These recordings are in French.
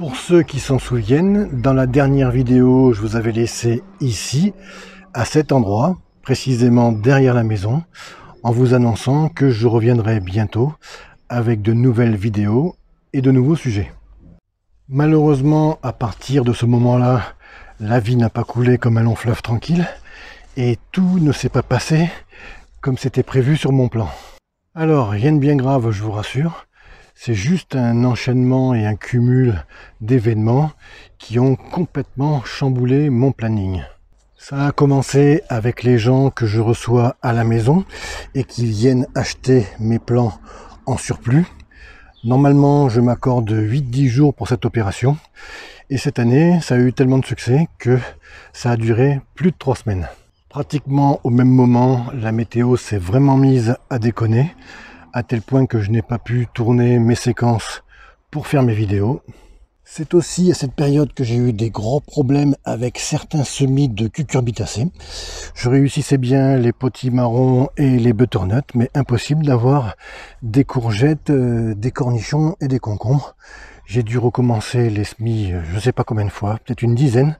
Pour ceux qui s'en souviennent, dans la dernière vidéo, je vous avais laissé ici, à cet endroit, précisément derrière la maison, en vous annonçant que je reviendrai bientôt avec de nouvelles vidéos et de nouveaux sujets. Malheureusement, à partir de ce moment-là, la vie n'a pas coulé comme un long fleuve tranquille et tout ne s'est pas passé comme c'était prévu sur mon plan. Alors, rien de bien grave, je vous rassure. C'est juste un enchaînement et un cumul d'événements qui ont complètement chamboulé mon planning. Ça a commencé avec les gens que je reçois à la maison et qui viennent acheter mes plans en surplus. Normalement, je m'accorde 8-10 jours pour cette opération. Et cette année, ça a eu tellement de succès que ça a duré plus de 3 semaines. Pratiquement au même moment, la météo s'est vraiment mise à déconner à tel point que je n'ai pas pu tourner mes séquences pour faire mes vidéos. C'est aussi à cette période que j'ai eu des gros problèmes avec certains semis de cucurbitacées. Je réussissais bien les marrons et les butternuts, mais impossible d'avoir des courgettes, euh, des cornichons et des concombres. J'ai dû recommencer les semis, euh, je ne sais pas combien de fois, peut-être une dizaine,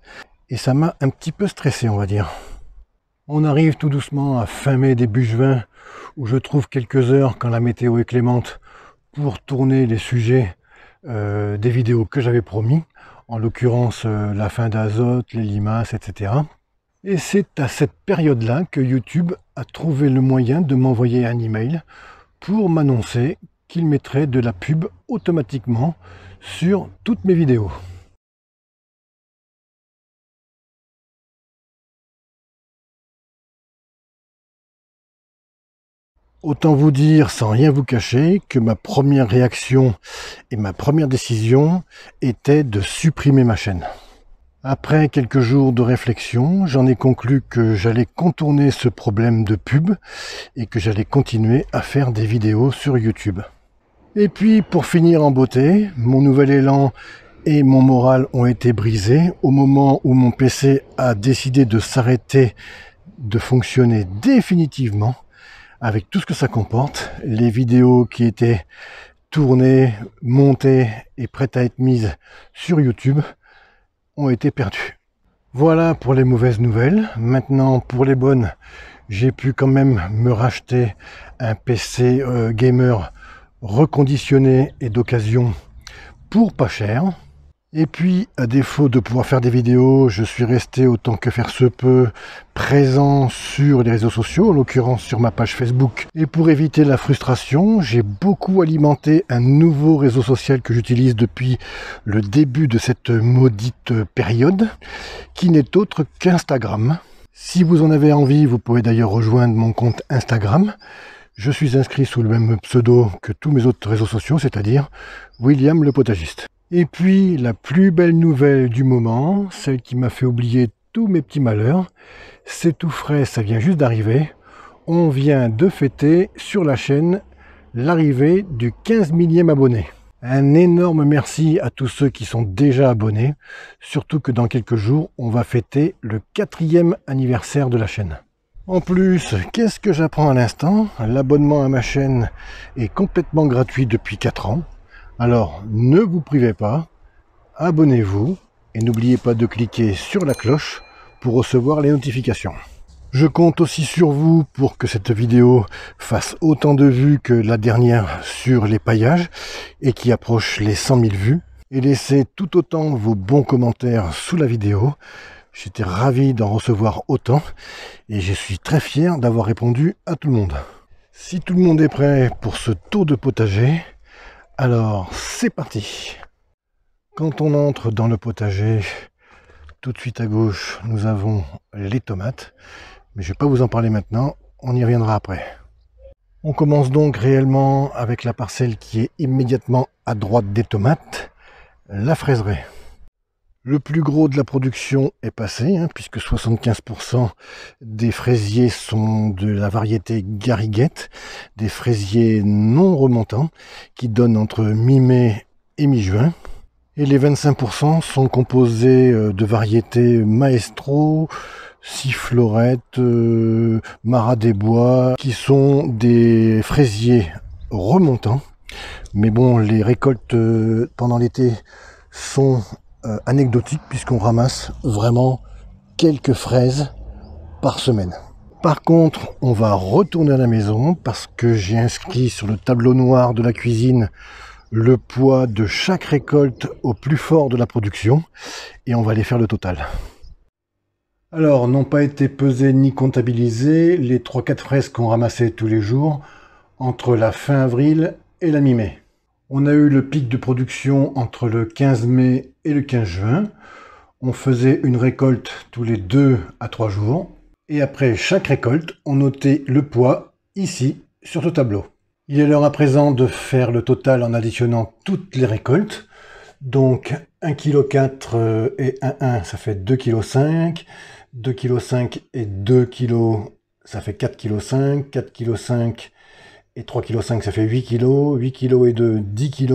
et ça m'a un petit peu stressé, on va dire. On arrive tout doucement à fin mai, début juin, où je trouve quelques heures quand la météo est clémente pour tourner les sujets euh, des vidéos que j'avais promis, en l'occurrence euh, la fin d'azote, les limaces, etc. Et c'est à cette période-là que YouTube a trouvé le moyen de m'envoyer un email pour m'annoncer qu'il mettrait de la pub automatiquement sur toutes mes vidéos. Autant vous dire, sans rien vous cacher, que ma première réaction et ma première décision était de supprimer ma chaîne. Après quelques jours de réflexion, j'en ai conclu que j'allais contourner ce problème de pub et que j'allais continuer à faire des vidéos sur YouTube. Et puis pour finir en beauté, mon nouvel élan et mon moral ont été brisés au moment où mon PC a décidé de s'arrêter de fonctionner définitivement avec tout ce que ça comporte, les vidéos qui étaient tournées, montées et prêtes à être mises sur YouTube ont été perdues. Voilà pour les mauvaises nouvelles. Maintenant pour les bonnes, j'ai pu quand même me racheter un PC euh, gamer reconditionné et d'occasion pour pas cher. Et puis, à défaut de pouvoir faire des vidéos, je suis resté autant que faire se peut présent sur les réseaux sociaux, en l'occurrence sur ma page Facebook. Et pour éviter la frustration, j'ai beaucoup alimenté un nouveau réseau social que j'utilise depuis le début de cette maudite période, qui n'est autre qu'Instagram. Si vous en avez envie, vous pouvez d'ailleurs rejoindre mon compte Instagram. Je suis inscrit sous le même pseudo que tous mes autres réseaux sociaux, c'est-à-dire William le potagiste. Et puis la plus belle nouvelle du moment, celle qui m'a fait oublier tous mes petits malheurs, c'est tout frais, ça vient juste d'arriver. On vient de fêter sur la chaîne l'arrivée du 15 millième abonné. Un énorme merci à tous ceux qui sont déjà abonnés, surtout que dans quelques jours, on va fêter le quatrième anniversaire de la chaîne. En plus, qu'est-ce que j'apprends à l'instant L'abonnement à ma chaîne est complètement gratuit depuis 4 ans. Alors ne vous privez pas, abonnez-vous et n'oubliez pas de cliquer sur la cloche pour recevoir les notifications. Je compte aussi sur vous pour que cette vidéo fasse autant de vues que la dernière sur les paillages et qui approche les 100 000 vues. Et laissez tout autant vos bons commentaires sous la vidéo. J'étais ravi d'en recevoir autant et je suis très fier d'avoir répondu à tout le monde. Si tout le monde est prêt pour ce taux de potager, alors, c'est parti. Quand on entre dans le potager, tout de suite à gauche, nous avons les tomates. Mais je ne vais pas vous en parler maintenant, on y reviendra après. On commence donc réellement avec la parcelle qui est immédiatement à droite des tomates, la fraiserie. Le plus gros de la production est passé, hein, puisque 75% des fraisiers sont de la variété gariguette, des fraisiers non remontants, qui donnent entre mi-mai et mi-juin. Et les 25% sont composés euh, de variétés maestro, Siflorette, euh, mara des bois, qui sont des fraisiers remontants. Mais bon, les récoltes euh, pendant l'été sont euh, anecdotique puisqu'on ramasse vraiment quelques fraises par semaine. Par contre, on va retourner à la maison parce que j'ai inscrit sur le tableau noir de la cuisine le poids de chaque récolte au plus fort de la production et on va aller faire le total. Alors, n'ont pas été pesées ni comptabilisées les 3-4 fraises qu'on ramassait tous les jours entre la fin avril et la mi-mai. On a eu le pic de production entre le 15 mai et le 15 juin. On faisait une récolte tous les 2 à 3 jours. Et après chaque récolte, on notait le poids ici sur ce tableau. Il est l'heure à présent de faire le total en additionnant toutes les récoltes. Donc 1,4 kg euh, et 1,1 ça fait 2,5 kg. 2,5 kg et 2 kg ça fait 4,5 kg. 4,5 kg et 3,5 kg ça fait 8 kg. 8 kg et 2, 10 kg.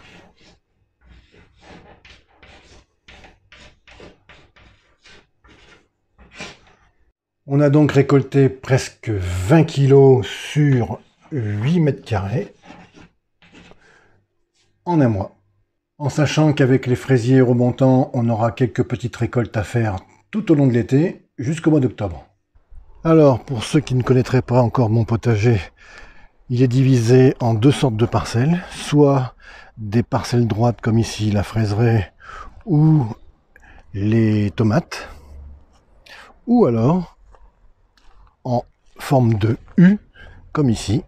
On a donc récolté presque 20 kg sur 8 mètres carrés en un mois. En sachant qu'avec les fraisiers remontants, on aura quelques petites récoltes à faire tout au long de l'été jusqu'au mois d'octobre. Alors, pour ceux qui ne connaîtraient pas encore mon potager, il est divisé en deux sortes de parcelles, soit des parcelles droites comme ici la fraiserie ou les tomates, ou alors en forme de U, comme ici,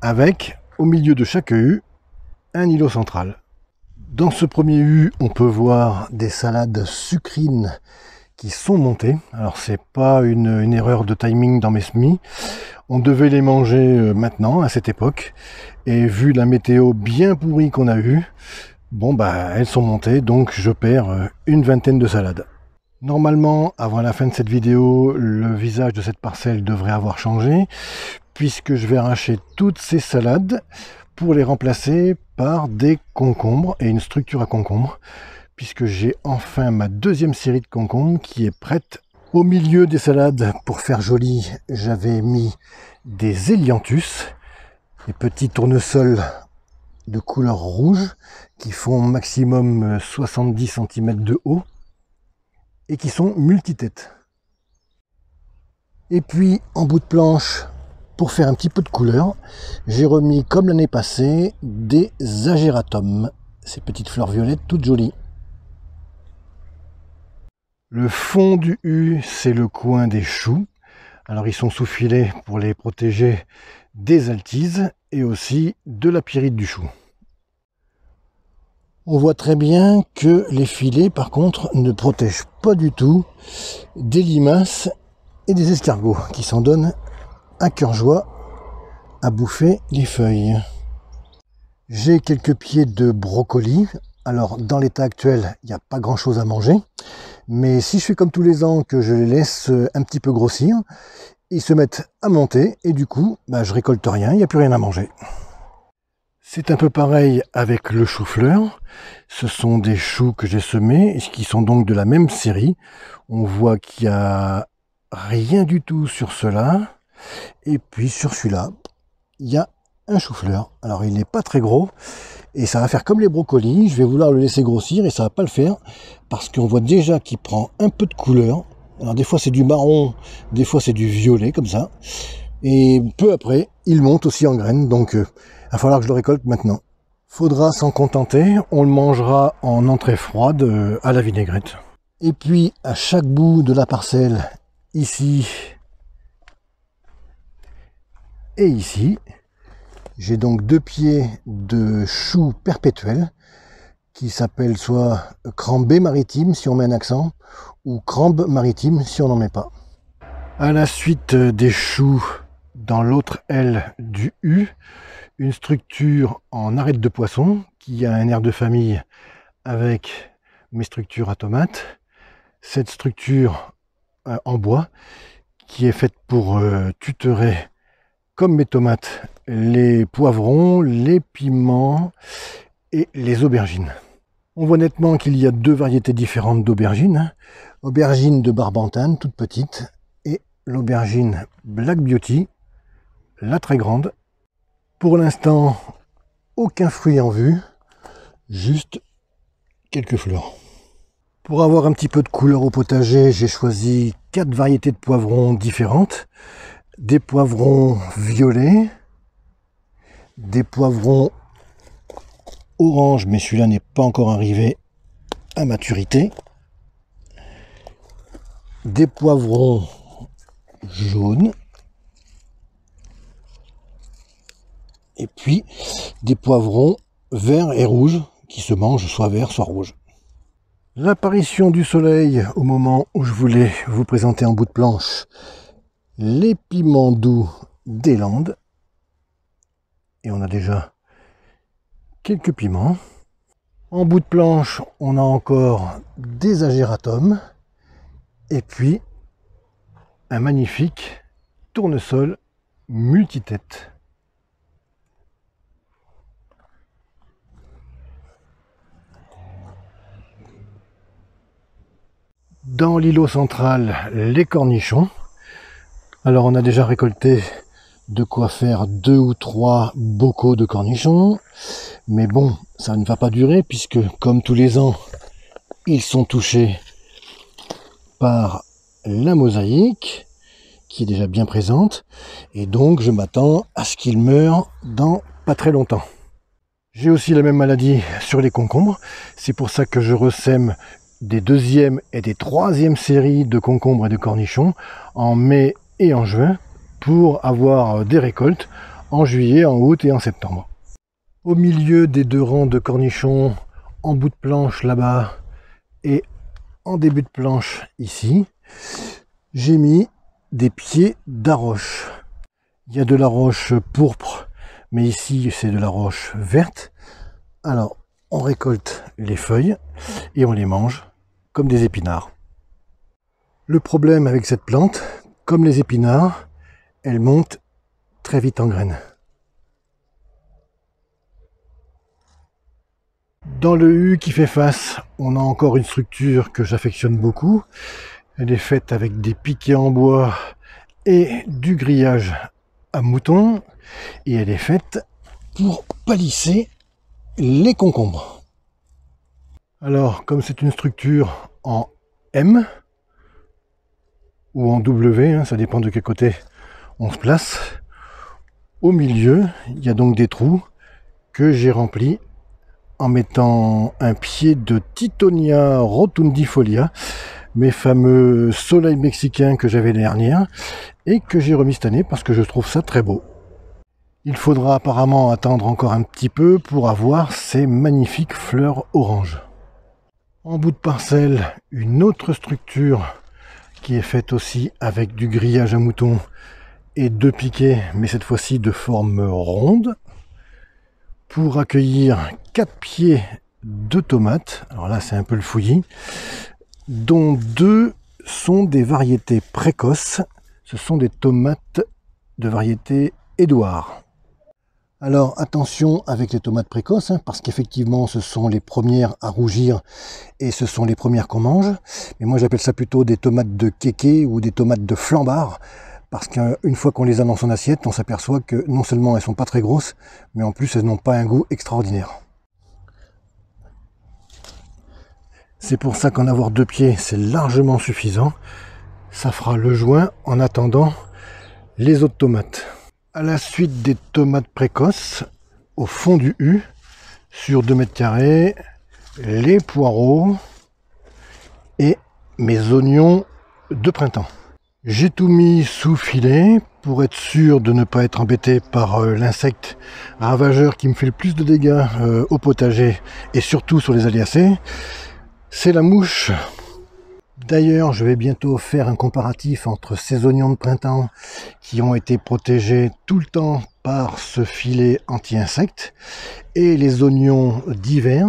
avec au milieu de chaque U un îlot central. Dans ce premier U, on peut voir des salades sucrines qui sont montées. Alors c'est pas une, une, erreur de timing dans mes semis. On devait les manger euh, maintenant, à cette époque. Et vu la météo bien pourrie qu'on a eue, bon bah elles sont montées, donc je perds euh, une vingtaine de salades. Normalement, avant la fin de cette vidéo, le visage de cette parcelle devrait avoir changé, puisque je vais arracher toutes ces salades pour les remplacer par des concombres et une structure à concombres, puisque j'ai enfin ma deuxième série de concombres qui est prête. Au milieu des salades, pour faire joli, j'avais mis des hélianthus, des petits tournesols de couleur rouge qui font maximum 70 cm de haut et qui sont multitêtes. Et puis en bout de planche, pour faire un petit peu de couleur, j'ai remis comme l'année passée des agératums, ces petites fleurs violettes toutes jolies. Le fond du U, c'est le coin des choux. Alors ils sont sous filet pour les protéger des altises et aussi de la pyrite du chou. On voit très bien que les filets, par contre, ne protègent pas du tout des limaces et des escargots qui s'en donnent à cœur joie à bouffer les feuilles. J'ai quelques pieds de brocoli. Alors, dans l'état actuel, il n'y a pas grand chose à manger. Mais si je fais comme tous les ans, que je les laisse un petit peu grossir, ils se mettent à monter et du coup, je bah, je récolte rien, il n'y a plus rien à manger. C'est un peu pareil avec le chou-fleur. Ce sont des choux que j'ai semés et qui sont donc de la même série. On voit qu'il n'y a rien du tout sur cela. Et puis sur celui-là, il y a un chou-fleur. Alors il n'est pas très gros et ça va faire comme les brocolis. Je vais vouloir le laisser grossir et ça va pas le faire parce qu'on voit déjà qu'il prend un peu de couleur. Alors des fois c'est du marron, des fois c'est du violet comme ça. Et peu après, il monte aussi en graines. Donc euh, il va falloir que je le récolte maintenant. Faudra s'en contenter, on le mangera en entrée froide euh, à la vinaigrette. Et puis à chaque bout de la parcelle, ici et ici, j'ai donc deux pieds de choux perpétuels qui s'appellent soit crambé maritime si on met un accent ou crambe maritime si on n'en met pas. À la suite des choux dans l'autre aile du U, une structure en arête de poisson qui a un air de famille avec mes structures à tomates. Cette structure euh, en bois qui est faite pour euh, tutorer comme mes tomates les poivrons, les piments et les aubergines. On voit nettement qu'il y a deux variétés différentes d'aubergines. Aubergine de Barbantane, toute petite, et l'aubergine Black Beauty, la très grande, pour l'instant, aucun fruit en vue, juste quelques fleurs. Pour avoir un petit peu de couleur au potager, j'ai choisi quatre variétés de poivrons différentes. Des poivrons violets, des poivrons orange, mais celui-là n'est pas encore arrivé à maturité. Des poivrons jaunes, et puis des poivrons verts et rouges qui se mangent soit verts soit rouges. L'apparition du soleil au moment où je voulais vous présenter en bout de planche les piments doux des Landes. Et on a déjà quelques piments. En bout de planche, on a encore des agératums. Et puis, un magnifique tournesol multitête. dans l'îlot central les cornichons. Alors on a déjà récolté de quoi faire deux ou trois bocaux de cornichons. Mais bon, ça ne va pas durer puisque comme tous les ans, ils sont touchés par la mosaïque qui est déjà bien présente. Et donc je m'attends à ce qu'ils meurent dans pas très longtemps. J'ai aussi la même maladie sur les concombres, c'est pour ça que je ressème des deuxièmes et des troisièmes séries de concombres et de cornichons en mai et en juin pour avoir euh, des récoltes en juillet, en août et en septembre. Au milieu des deux rangs de cornichons, en bout de planche là-bas et en début de planche ici, j'ai mis des pieds d'aroche. Il y a de la roche pourpre, mais ici c'est de la roche verte. Alors on récolte les feuilles et on les mange comme des épinards. Le problème avec cette plante, comme les épinards, elle monte très vite en graines. Dans le U qui fait face, on a encore une structure que j'affectionne beaucoup. Elle est faite avec des piquets en bois et du grillage à mouton. Et elle est faite pour palisser les concombres. Alors, comme c'est une structure en M ou en W, hein, ça dépend de quel côté on se place. Au milieu, il y a donc des trous que j'ai remplis en mettant un pied de Titonia rotundifolia, mes fameux soleils mexicains que j'avais l'année dernière et que j'ai remis cette année parce que je trouve ça très beau. Il faudra apparemment attendre encore un petit peu pour avoir ces magnifiques fleurs oranges. En bout de parcelle, une autre structure qui est faite aussi avec du grillage à mouton et deux piquets, mais cette fois-ci de forme ronde, pour accueillir quatre pieds de tomates. Alors là, c'est un peu le fouillis, dont deux sont des variétés précoces. Ce sont des tomates de variété Édouard. Alors attention avec les tomates précoces, hein, parce qu'effectivement ce sont les premières à rougir et ce sont les premières qu'on mange. Mais moi j'appelle ça plutôt des tomates de kéké ou des tomates de flambard, parce qu'une fois qu'on les a dans son assiette, on s'aperçoit que non seulement elles sont pas très grosses, mais en plus elles n'ont pas un goût extraordinaire. C'est pour ça qu'en avoir deux pieds, c'est largement suffisant. Ça fera le joint en attendant les autres tomates. À la suite des tomates précoces, au fond du U, sur 2 mètres carrés, les poireaux et mes oignons de printemps. J'ai tout mis sous filet pour être sûr de ne pas être embêté par euh, l'insecte ravageur qui me fait le plus de dégâts euh, au potager et surtout sur les aliacées. C'est la mouche. D'ailleurs, je vais bientôt faire un comparatif entre ces oignons de printemps qui ont été protégés tout le temps par ce filet anti-insectes et les oignons d'hiver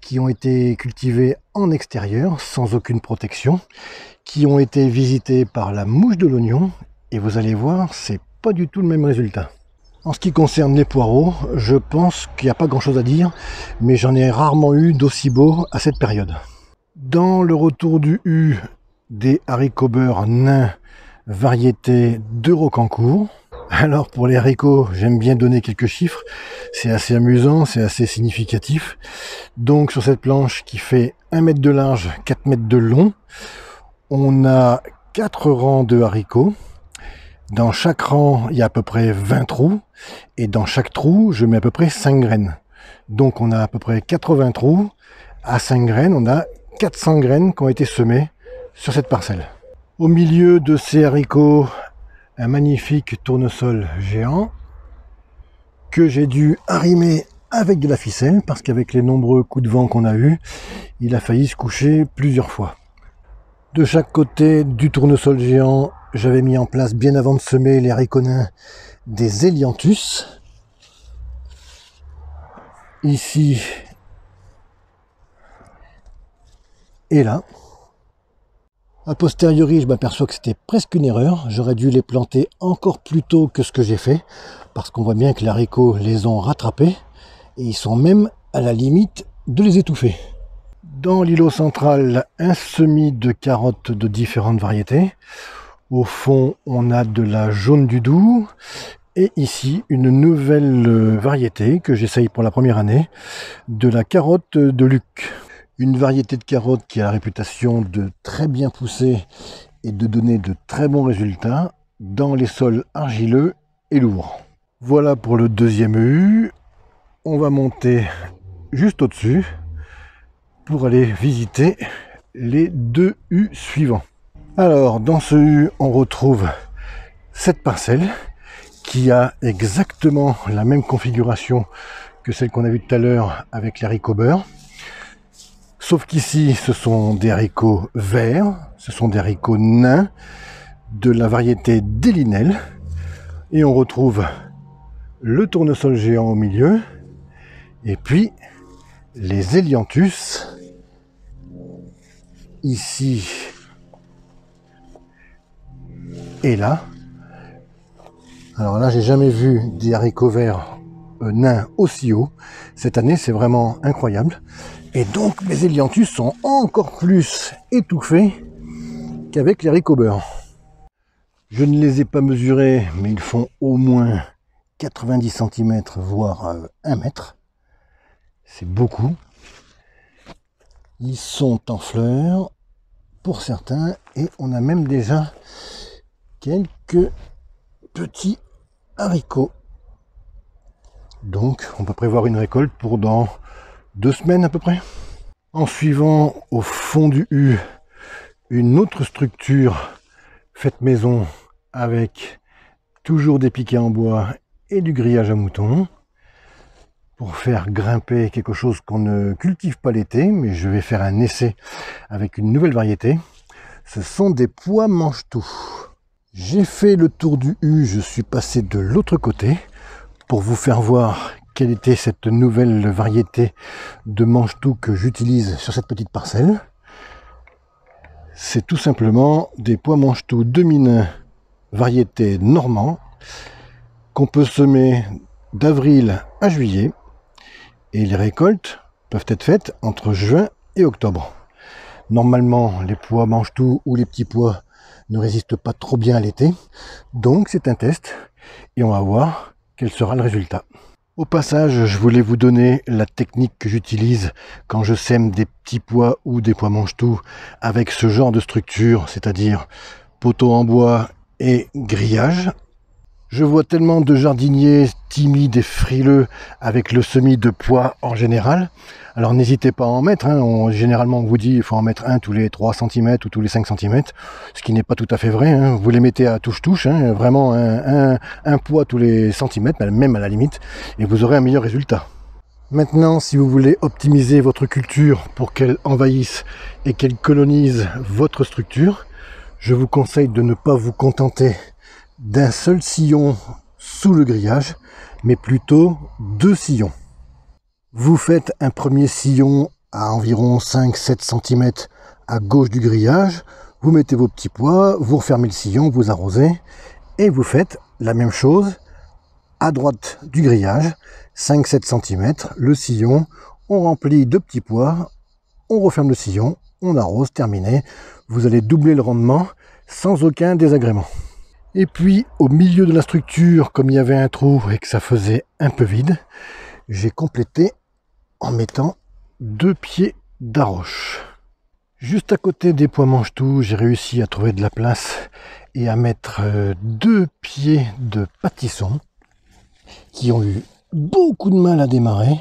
qui ont été cultivés en extérieur sans aucune protection, qui ont été visités par la mouche de l'oignon et vous allez voir, c'est pas du tout le même résultat. En ce qui concerne les poireaux, je pense qu'il n'y a pas grand chose à dire, mais j'en ai rarement eu d'aussi beaux à cette période. Dans le retour du U des haricots beurre nains, variété de Roquencourt Alors pour les haricots, j'aime bien donner quelques chiffres. C'est assez amusant, c'est assez significatif. Donc sur cette planche qui fait 1 mètre de large, 4 mètres de long, on a 4 rangs de haricots. Dans chaque rang, il y a à peu près 20 trous. Et dans chaque trou, je mets à peu près 5 graines. Donc on a à peu près 80 trous. À 5 graines, on a 400 graines qui ont été semées sur cette parcelle. Au milieu de ces haricots, un magnifique tournesol géant que j'ai dû arrimer avec de la ficelle parce qu'avec les nombreux coups de vent qu'on a eu, il a failli se coucher plusieurs fois. De chaque côté du tournesol géant, j'avais mis en place bien avant de semer les haricots des Elianthus. Ici, et là. A posteriori, je m'aperçois que c'était presque une erreur. J'aurais dû les planter encore plus tôt que ce que j'ai fait, parce qu'on voit bien que les haricots les ont rattrapés, et ils sont même à la limite de les étouffer. Dans l'îlot central, un semis de carottes de différentes variétés. Au fond, on a de la jaune du doux. Et ici, une nouvelle euh, variété que j'essaye pour la première année, de la carotte de Luc une variété de carottes qui a la réputation de très bien pousser et de donner de très bons résultats dans les sols argileux et lourds. Voilà pour le deuxième U. On va monter juste au-dessus pour aller visiter les deux U suivants. Alors, dans ce U, on retrouve cette parcelle qui a exactement la même configuration que celle qu'on a vue tout à l'heure avec l'haricot Sauf qu'ici, ce sont des haricots verts, ce sont des haricots nains de la variété Delinel. Et on retrouve le tournesol géant au milieu, et puis les Helianthus. Ici et là. Alors là, j'ai jamais vu des haricots verts euh, nains aussi haut, Cette année, c'est vraiment incroyable. Et donc mes Elianthus sont encore plus étouffés qu'avec les ricobeurs. Je ne les ai pas mesurés, mais ils font au moins 90 cm, voire 1 euh, mètre. C'est beaucoup. Ils sont en fleurs pour certains et on a même déjà quelques petits haricots. Donc on peut prévoir une récolte pour dans deux semaines à peu près. En suivant au fond du U une autre structure faite maison avec toujours des piquets en bois et du grillage à mouton pour faire grimper quelque chose qu'on ne cultive pas l'été, mais je vais faire un essai avec une nouvelle variété. Ce sont des pois mange-tout. J'ai fait le tour du U, je suis passé de l'autre côté pour vous faire voir quelle était cette nouvelle variété de manche-tout que j'utilise sur cette petite parcelle. C'est tout simplement des pois manchetou tout mine variété normand qu'on peut semer d'avril à juillet et les récoltes peuvent être faites entre juin et octobre. Normalement, les pois mangent ou les petits pois ne résistent pas trop bien à l'été. Donc c'est un test et on va voir quel sera le résultat. Au passage, je voulais vous donner la technique que j'utilise quand je sème des petits pois ou des pois mange-tout avec ce genre de structure, c'est-à-dire poteau en bois et grillage. Je vois tellement de jardiniers timides et frileux avec le semis de pois en général. Alors n'hésitez pas à en mettre, hein. généralement on vous dit il faut en mettre un tous les 3 cm ou tous les 5 cm, ce qui n'est pas tout à fait vrai, hein. vous les mettez à touche-touche, hein, vraiment un, un poids tous les centimètres, même à la limite, et vous aurez un meilleur résultat. Maintenant, si vous voulez optimiser votre culture pour qu'elle envahisse et qu'elle colonise votre structure, je vous conseille de ne pas vous contenter d'un seul sillon sous le grillage, mais plutôt deux sillons. Vous faites un premier sillon à environ 5-7 cm à gauche du grillage, vous mettez vos petits pois, vous refermez le sillon, vous arrosez, et vous faites la même chose à droite du grillage, 5-7 cm, le sillon, on remplit de petits pois, on referme le sillon, on arrose, terminé. Vous allez doubler le rendement sans aucun désagrément. Et puis au milieu de la structure, comme il y avait un trou et que ça faisait un peu vide, j'ai complété en mettant deux pieds d'arroche. Juste à côté des pois mange-tout, j'ai réussi à trouver de la place et à mettre euh, deux pieds de pâtisson qui ont eu beaucoup de mal à démarrer.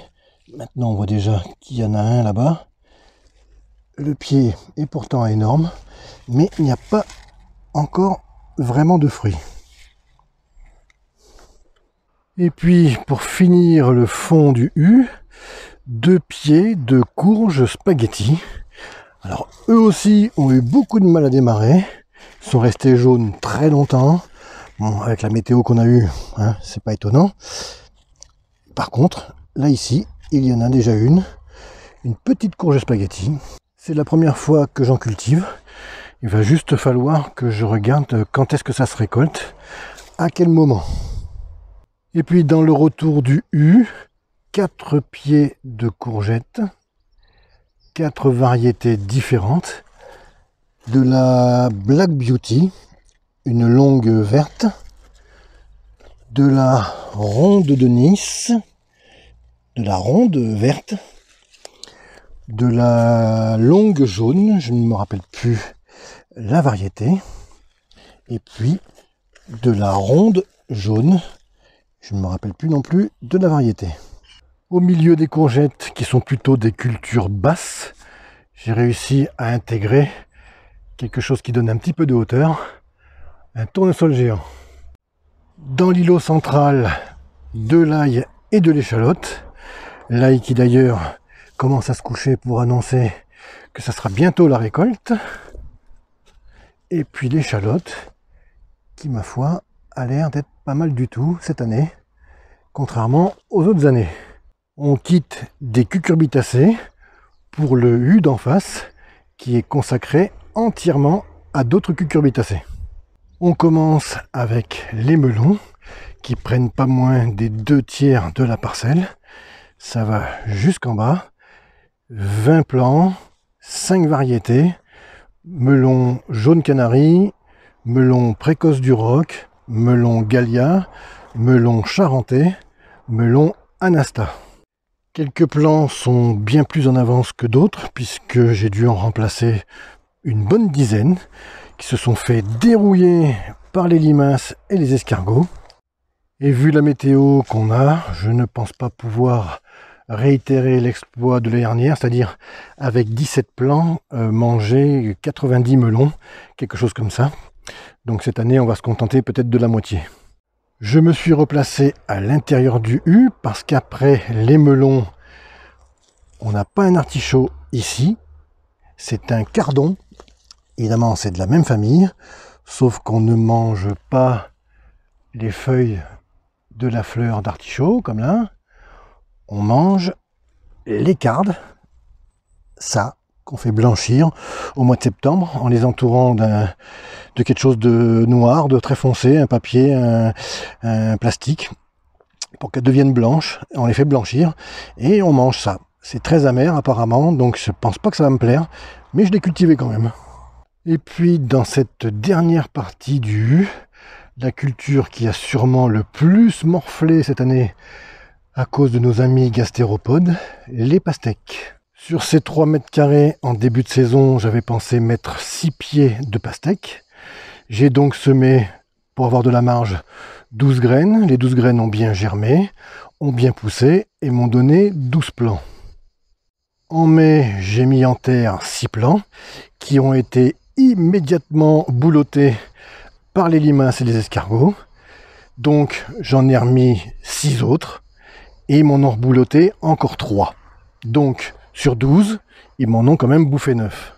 Maintenant, on voit déjà qu'il y en a un là-bas. Le pied est pourtant énorme, mais il n'y a pas encore vraiment de fruits. Et puis pour finir le fond du U, deux pieds de courge spaghetti. Alors eux aussi ont eu beaucoup de mal à démarrer, Ils sont restés jaunes très longtemps. Bon, avec la météo qu'on a eue, hein, c'est pas étonnant. Par contre, là ici, il y en a déjà une, une petite courge spaghetti. C'est la première fois que j'en cultive. Il va juste falloir que je regarde quand est-ce que ça se récolte, à quel moment. Et puis dans le retour du U, 4 pieds de courgettes, 4 variétés différentes, de la Black Beauty, une longue verte, de la ronde de Nice, de la ronde verte, de la longue jaune, je ne me rappelle plus la variété, et puis de la ronde jaune je ne me rappelle plus non plus de la variété. Au milieu des courgettes, qui sont plutôt des cultures basses, j'ai réussi à intégrer quelque chose qui donne un petit peu de hauteur, un tournesol géant. Dans l'îlot central, de l'ail et de l'échalote. L'ail qui d'ailleurs commence à se coucher pour annoncer que ça sera bientôt la récolte. Et puis l'échalote qui, ma foi, a l'air d'être pas mal du tout cette année, contrairement aux autres années. On quitte des cucurbitacées pour le U d'en face, qui est consacré entièrement à d'autres cucurbitacées. On commence avec les melons, qui prennent pas moins des deux tiers de la parcelle. Ça va jusqu'en bas. 20 plants, 5 variétés, melon jaune canari, melon précoce du roc, melon Galia, melon Charentais, melon Anasta. Quelques plants sont bien plus en avance que d'autres puisque j'ai dû en remplacer une bonne dizaine qui se sont fait dérouiller par les limaces et les escargots. Et vu la météo qu'on a, je ne pense pas pouvoir réitérer l'exploit de l'année dernière, c'est-à-dire avec 17 plants, euh, manger 90 melons, quelque chose comme ça. Donc cette année, on va se contenter peut-être de la moitié. Je me suis replacé à l'intérieur du U parce qu'après les melons, on n'a pas un artichaut ici. C'est un cardon. Évidemment, c'est de la même famille, sauf qu'on ne mange pas les feuilles de la fleur d'artichaut, comme là. On mange les cardes. Ça, qu'on fait blanchir au mois de septembre en les entourant de quelque chose de noir, de très foncé, un papier, un, plastique, pour qu'elles deviennent blanches. On les fait blanchir et on mange ça. C'est très amer apparemment, donc je pense pas que ça va me plaire, mais je l'ai cultivé quand même. Et puis dans cette dernière partie du la culture qui a sûrement le plus morflé cette année à cause de nos amis gastéropodes, les pastèques. Sur ces 3 mètres carrés, en début de saison, j'avais pensé mettre 6 pieds de pastèque. J'ai donc semé, pour avoir de la marge, 12 graines. Les 12 graines ont bien germé, ont bien poussé et m'ont donné 12 plants. En mai, j'ai mis en terre 6 plants qui ont été immédiatement boulottés par les limaces et les escargots. Donc j'en ai remis 6 autres et ils m'en ont rebouloté encore 3. Donc sur 12, ils m'en ont quand même bouffé 9.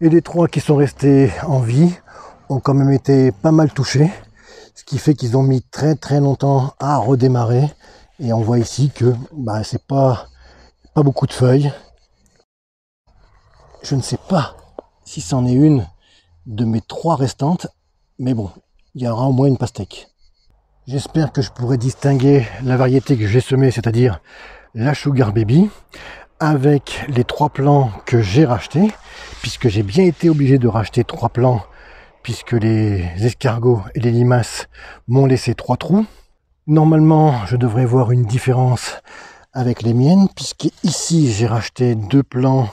Et les trois qui sont restés en vie ont quand même été pas mal touchés, ce qui fait qu'ils ont mis très très longtemps à redémarrer. Et on voit ici que bah, c'est pas, pas beaucoup de feuilles. Je ne sais pas si c'en est une de mes trois restantes, mais bon, il y aura au moins une pastèque. J'espère que je pourrai distinguer la variété que j'ai semée, c'est-à-dire la Sugar Baby, avec les trois plans que j'ai rachetés, puisque j'ai bien été obligé de racheter trois plans, puisque les escargots et les limaces m'ont laissé trois trous. Normalement, je devrais voir une différence avec les miennes, puisque ici j'ai racheté deux plans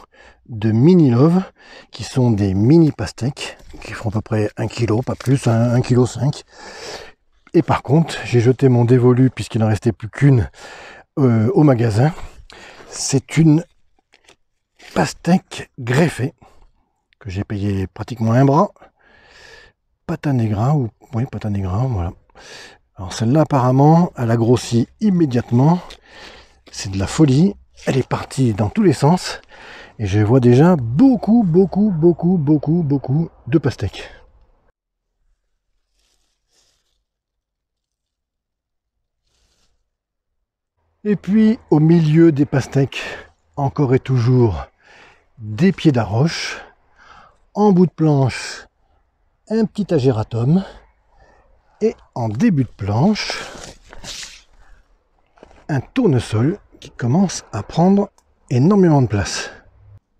de mini love qui sont des mini pastèques qui font à peu près 1 kg, pas plus, 1,5 kg. Et par contre, j'ai jeté mon dévolu puisqu'il n'en restait plus qu'une euh, au magasin c'est une pastèque greffée que j'ai payé pratiquement un bras. à négras, ou oui, à voilà. Alors celle-là, apparemment, elle a grossi immédiatement. C'est de la folie. Elle est partie dans tous les sens. Et je vois déjà beaucoup, beaucoup, beaucoup, beaucoup, beaucoup de pastèques. Et puis au milieu des pastèques, encore et toujours, des pieds d'arroche, en bout de planche, un petit agératum, et en début de planche, un tournesol qui commence à prendre énormément de place.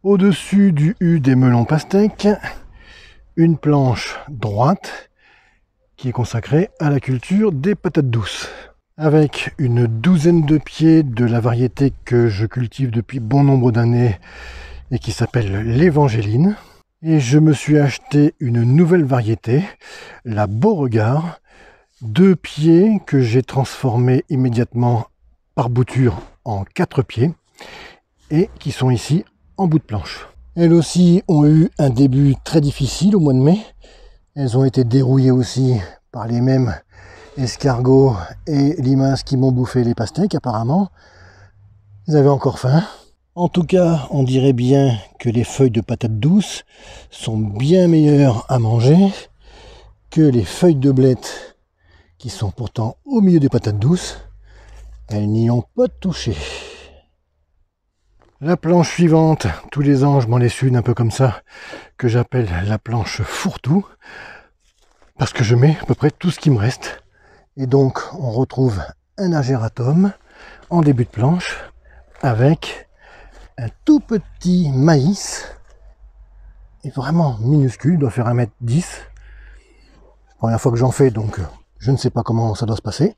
Au-dessus du U des melons pastèques, une planche droite qui est consacrée à la culture des patates douces avec une douzaine de pieds de la variété que je cultive depuis bon nombre d'années et qui s'appelle l'évangéline. Et je me suis acheté une nouvelle variété, la Beauregard, deux pieds que j'ai transformés immédiatement par bouture en quatre pieds et qui sont ici en bout de planche. Elles aussi ont eu un début très difficile au mois de mai. Elles ont été dérouillées aussi par les mêmes escargots et limaces qui m'ont bouffé les pastèques apparemment. Ils avaient encore faim. En tout cas, on dirait bien que les feuilles de patates douces sont bien meilleures à manger que les feuilles de blettes qui sont pourtant au milieu des patates douces. Elles n'y ont pas touché. La planche suivante, tous les ans je m'en laisse une un peu comme ça, que j'appelle la planche fourre-tout, parce que je mets à peu près tout ce qui me reste et donc on retrouve un agératum en début de planche avec un tout petit maïs est vraiment minuscule, doit faire 1m10. Première fois que j'en fais donc je ne sais pas comment ça doit se passer.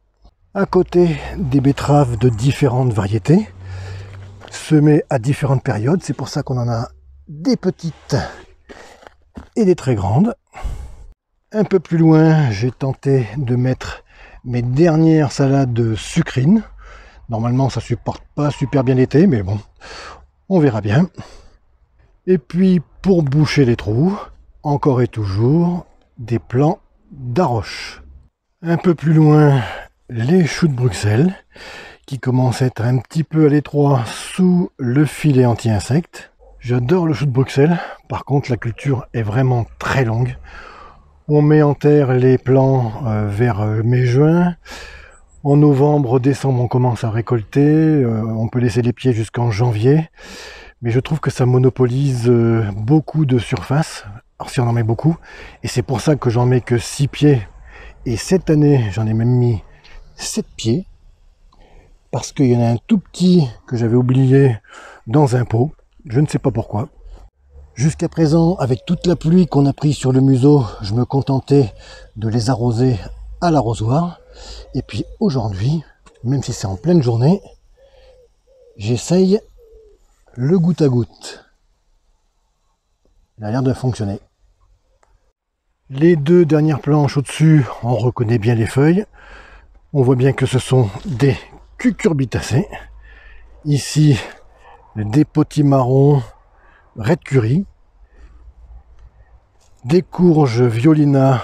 À côté des betteraves de différentes variétés, semées à différentes périodes, c'est pour ça qu'on en a des petites et des très grandes. Un peu plus loin, j'ai tenté de mettre mes dernières salades sucrine Normalement, ça supporte pas super bien l'été, mais bon, on verra bien. Et puis, pour boucher les trous, encore et toujours, des plants d'arroche. Un peu plus loin, les choux de Bruxelles, qui commencent à être un petit peu à l'étroit sous le filet anti-insectes. J'adore le chou de Bruxelles, par contre la culture est vraiment très longue. On met en terre les plants euh, vers euh, mai-juin. En novembre, décembre, on commence à récolter. Euh, on peut laisser les pieds jusqu'en janvier. Mais je trouve que ça monopolise beaucoup de surface. Alors si on en met beaucoup, et c'est pour ça que j'en mets que 6 pieds. Et cette année, j'en ai même mis 7 pieds. Parce qu'il y en a un tout petit que j'avais oublié dans un pot. Je ne sais pas pourquoi. Jusqu'à présent, avec toute la pluie qu'on a prise sur le museau, je me contentais de les arroser à l'arrosoir. Et puis aujourd'hui, même si c'est en pleine journée, j'essaye le goutte à goutte. Il a l'air de fonctionner. Les deux dernières planches au-dessus, on reconnaît bien les feuilles. On voit bien que ce sont des cucurbitacées. Ici, des potimarrons, Red Curry, des courges Violina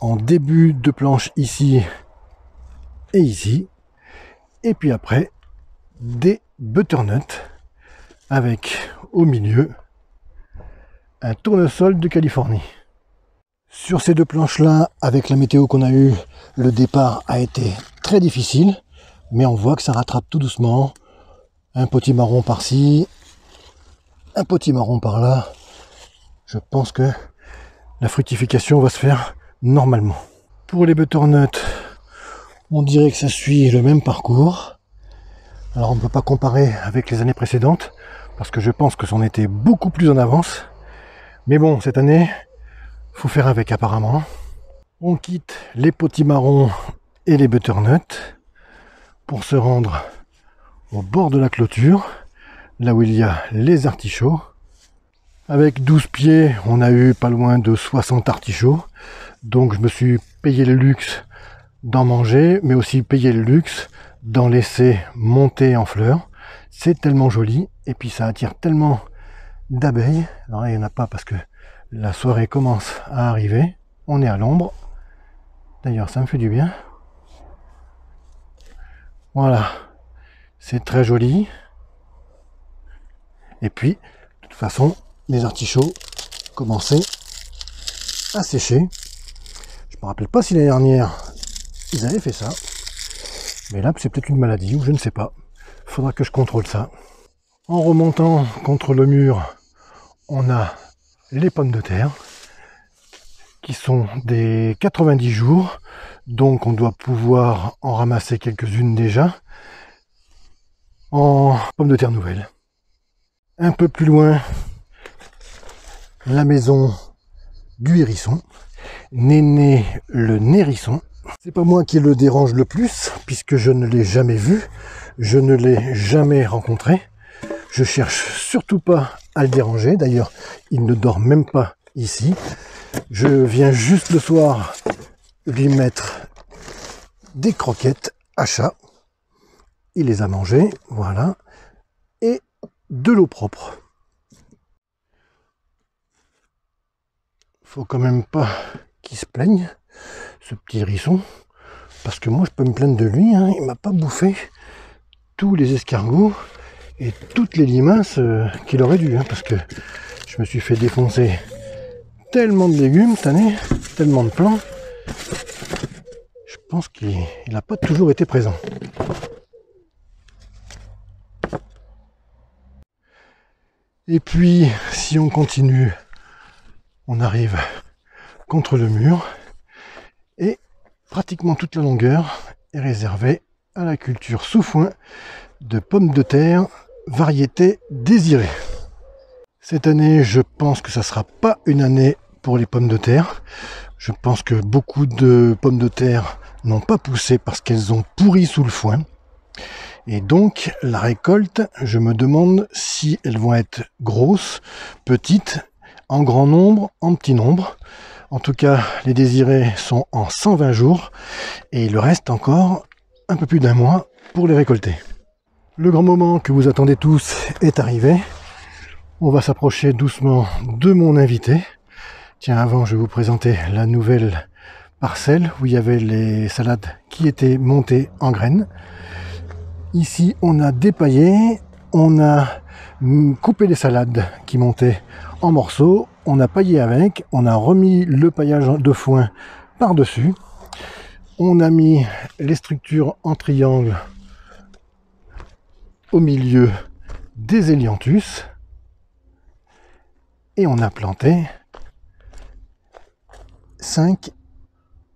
en début de planche ici et ici, et puis après des butternut avec au milieu un tournesol de Californie. Sur ces deux planches là, avec la météo qu'on a eue, le départ a été très difficile, mais on voit que ça rattrape tout doucement. Un petit marron par-ci, un marron par là, je pense que la fructification va se faire normalement. Pour les butternuts, on dirait que ça suit le même parcours. Alors on ne peut pas comparer avec les années précédentes parce que je pense que son était beaucoup plus en avance. Mais bon, cette année, faut faire avec apparemment. On quitte les marrons et les butternuts pour se rendre au bord de la clôture là où il y a les artichauts. Avec 12 pieds, on a eu pas loin de 60 artichauts. Donc je me suis payé le luxe d'en manger, mais aussi payé le luxe d'en laisser monter en fleurs. C'est tellement joli et puis ça attire tellement d'abeilles. Alors là, il n'y en a pas parce que la soirée commence à arriver. On est à l'ombre. D'ailleurs, ça me fait du bien. Voilà. C'est très joli. Et puis, de toute façon, les artichauts commençaient à sécher. Je me rappelle pas si l'année dernière, ils avaient fait ça. Mais là, c'est peut-être une maladie ou je ne sais pas. Faudra que je contrôle ça. En remontant contre le mur, on a les pommes de terre qui sont des 90 jours. Donc on doit pouvoir en ramasser quelques-unes déjà en pommes de terre nouvelles un peu plus loin la maison du hérisson. Néné le Nérisson. C'est pas moi qui le dérange le plus, puisque je ne l'ai jamais vu, je ne l'ai jamais rencontré. Je cherche surtout pas à le déranger. D'ailleurs, il ne dort même pas ici. Je viens juste le soir lui mettre des croquettes à chat. Il les a mangées, voilà. Et de l'eau propre. Faut quand même pas qu'il se plaigne, ce petit risson. parce que moi je peux me plaindre de lui, il hein. il m'a pas bouffé tous les escargots et toutes les limaces euh, qu'il aurait dû, hein, parce que je me suis fait défoncer tellement de légumes cette année, tellement de plants, je pense qu'il n'a pas toujours été présent. Et puis, si on continue, on arrive contre le mur. Et pratiquement toute la longueur est réservée à la culture sous foin de pommes de terre, variété désirée. Cette année, je pense que ça ne sera pas une année pour les pommes de terre. Je pense que beaucoup de pommes de terre n'ont pas poussé parce qu'elles ont pourri sous le foin. Et donc, la récolte, je me demande si elles vont être grosses, petites, en grand nombre, en petit nombre. En tout cas, les désirés sont en 120 jours et il reste encore un peu plus d'un mois pour les récolter. Le grand moment que vous attendez tous est arrivé. On va s'approcher doucement de mon invité. Tiens, avant, je vais vous présenter la nouvelle parcelle où il y avait les salades qui étaient montées en graines. Ici, on a dépaillé, on a coupé les salades qui montaient en morceaux, on a paillé avec, on a remis le paillage de foin par-dessus, on a mis les structures en triangle au milieu des Elianthus et on a planté 5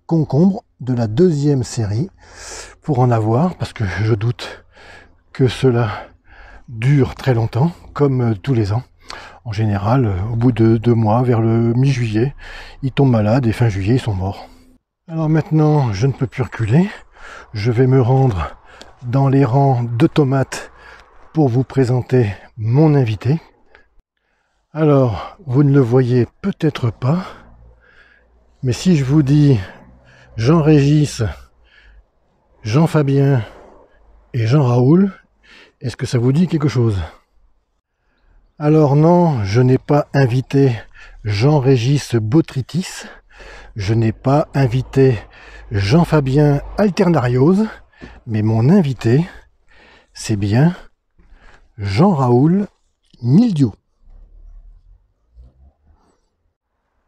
concombres de la deuxième série pour en avoir parce que je doute que cela dure très longtemps, comme euh, tous les ans. En général, euh, au bout de deux mois, vers le mi-juillet, ils tombent malades et fin juillet, ils sont morts. Alors maintenant, je ne peux plus reculer. Je vais me rendre dans les rangs de tomates pour vous présenter mon invité. Alors, vous ne le voyez peut-être pas, mais si je vous dis Jean-Régis, Jean-Fabien et Jean-Raoul, est-ce que ça vous dit quelque chose Alors non, je n'ai pas invité Jean-Régis Botritis, je n'ai pas invité Jean-Fabien Alternarios, mais mon invité, c'est bien Jean-Raoul Mildiou.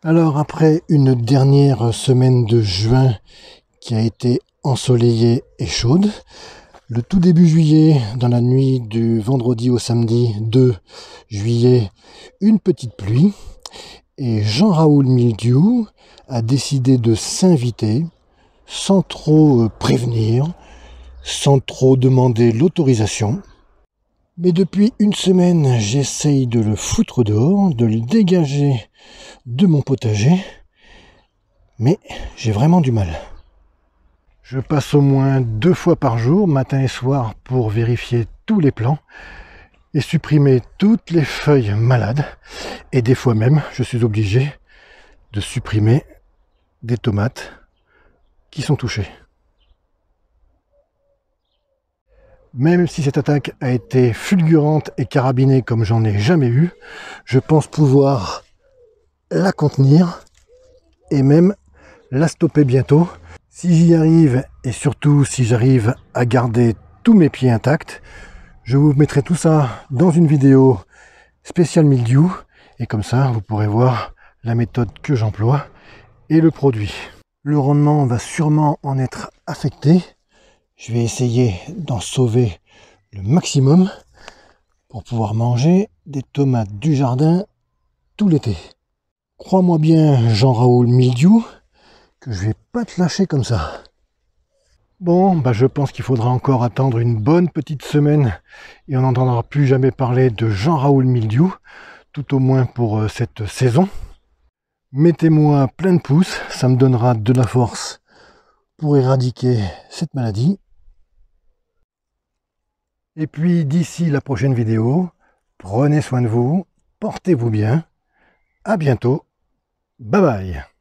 Alors après une dernière semaine de juin qui a été ensoleillée et chaude, le tout début juillet, dans la nuit du vendredi au samedi 2 juillet, une petite pluie. Et Jean-Raoul Mildiou a décidé de s'inviter sans trop euh, prévenir, sans trop demander l'autorisation. Mais depuis une semaine, j'essaye de le foutre dehors, de le dégager de mon potager. Mais j'ai vraiment du mal. Je passe au moins deux fois par jour, matin et soir, pour vérifier tous les plans et supprimer toutes les feuilles malades. Et des fois même, je suis obligé de supprimer des tomates qui sont touchées. Même si cette attaque a été fulgurante et carabinée comme j'en ai jamais eu, je pense pouvoir la contenir et même la stopper bientôt si j'y arrive, et surtout si j'arrive à garder tous mes pieds intacts, je vous mettrai tout ça dans une vidéo spéciale mildiou, et comme ça vous pourrez voir la méthode que j'emploie et le produit. Le rendement va sûrement en être affecté. Je vais essayer d'en sauver le maximum pour pouvoir manger des tomates du jardin tout l'été. Crois-moi bien, Jean-Raoul Mildiou, que je vais pas te lâcher comme ça. Bon, bah je pense qu'il faudra encore attendre une bonne petite semaine et on n'entendra plus jamais parler de Jean-Raoul Mildiou, tout au moins pour euh, cette saison. Mettez-moi plein de pouces, ça me donnera de la force pour éradiquer cette maladie. Et puis d'ici la prochaine vidéo, prenez soin de vous, portez-vous bien, à bientôt, bye bye